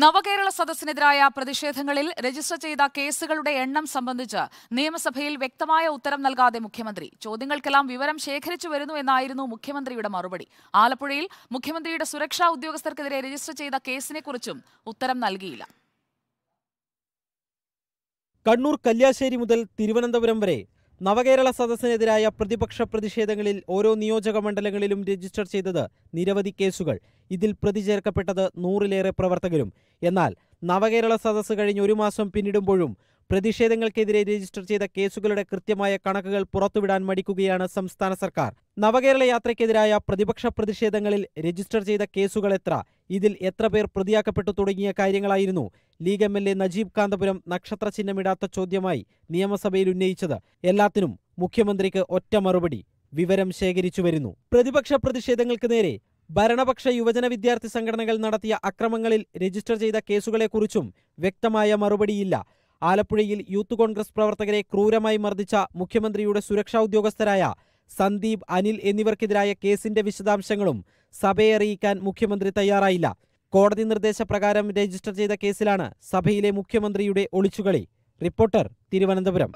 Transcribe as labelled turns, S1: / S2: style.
S1: നവകേരള സദസ്സിനെതിരായ പ്രതിഷേധങ്ങളിൽ register ചെയ്ത കേസുകളുടെ എണ്ണം സംബന്ധിച്ച് നിയമസഭയിൽ വ്യക്തമായ ഉത്തരം നൽകാതെ മുഖ്യമന്ത്രി ചോദ്യങ്ങൾക്കെല്ലാം വിവരം ശേഖരിച്ചു വരുന്നു എന്നായിരുന്നു മുഖ്യമന്ത്രിയുടെ മറുപടി ആലപ്പുഴയിൽ മുഖ്യമന്ത്രിയുടെ സുരക്ഷാ ഉദ്യോഗസ്ഥർക്കെതിരെ രജിസ്റ്റർ ചെയ്ത കേസിനെക്കുറിച്ചും ഉത്തരം നൽകിയില്ല
S2: കണ്ണൂർ കല്യാശ്ശേരി മുതൽ തിരുവനന്തപുരം വരെ നവകേരള സദസ്സിനെതിരായ പ്രതിപക്ഷ പ്രതിഷേധങ്ങളിൽ ഓരോ നിയോജക മണ്ഡലങ്ങളിലും രജിസ്റ്റർ ചെയ്തത് നിരവധി കേസുകൾ ഇതിൽ പ്രതി ചേർക്കപ്പെട്ടത് നൂറിലേറെ പ്രവർത്തകരും എന്നാൽ നവകേരള സദസ്സ് കഴിഞ്ഞ് ഒരു മാസം പിന്നിടുമ്പോഴും പ്രതിഷേധങ്ങൾക്കെതിരെ രജിസ്റ്റർ ചെയ്ത കേസുകളുടെ കൃത്യമായ കണക്കുകൾ പുറത്തുവിടാൻ മടിക്കുകയാണ് സംസ്ഥാന സർക്കാർ നവകേരള യാത്രയ്ക്കെതിരായ പ്രതിപക്ഷ പ്രതിഷേധങ്ങളിൽ രജിസ്റ്റർ ചെയ്ത കേസുകൾ എത്ര ഇതിൽ എത്ര പേർ പ്രതിയാക്കപ്പെട്ടു തുടങ്ങിയ കാര്യങ്ങളായിരുന്നു League M L A Najeeb Kanthapuram നക്ഷത്ര ചിഹ്നമിടാത്ത ചോദ്യമായി നിയമസഭയിൽ ഉന്നയിച്ചത് എല്ലാത്തിനും മുഖ്യമന്ത്രിക്ക് ഒറ്റ മറുപടി വിവരം ശേഖരിച്ചു വരുന്നു പ്രതിപക്ഷ പ്രതിഷേധങ്ങൾക്ക് നേരെ ഭരണപക്ഷ യുവജന വിദ്യാർത്ഥി സംഘടനകൾ നടത്തിയ അക്രമങ്ങളിൽ രജിസ്റ്റർ ചെയ്ത കേസുകളെക്കുറിച്ചും വ്യക്തമായ മറുപടിയില്ല ആലപ്പുഴയിൽ യൂത്ത് കോൺഗ്രസ് പ്രവർത്തകരെ ക്രൂരമായി മർദ്ദിച്ച മുഖ്യമന്ത്രിയുടെ സുരക്ഷാ ഉദ്യോഗസ്ഥരായ സന്ദീപ് അനിൽ എന്നിവർക്കെതിരായ കേസിന്റെ വിശദാംശങ്ങളും സഭയെ അറിയിക്കാൻ മുഖ്യമന്ത്രി തയ്യാറായില്ല കോടതി നിർദ്ദേശപ്രകാരം രജിസ്റ്റർ ചെയ്ത കേസിലാണ് സഭയിലെ മുഖ്യമന്ത്രിയുടെ ഒളിച്ചുകളി റിപ്പോർട്ടർ തിരുവനന്തപുരം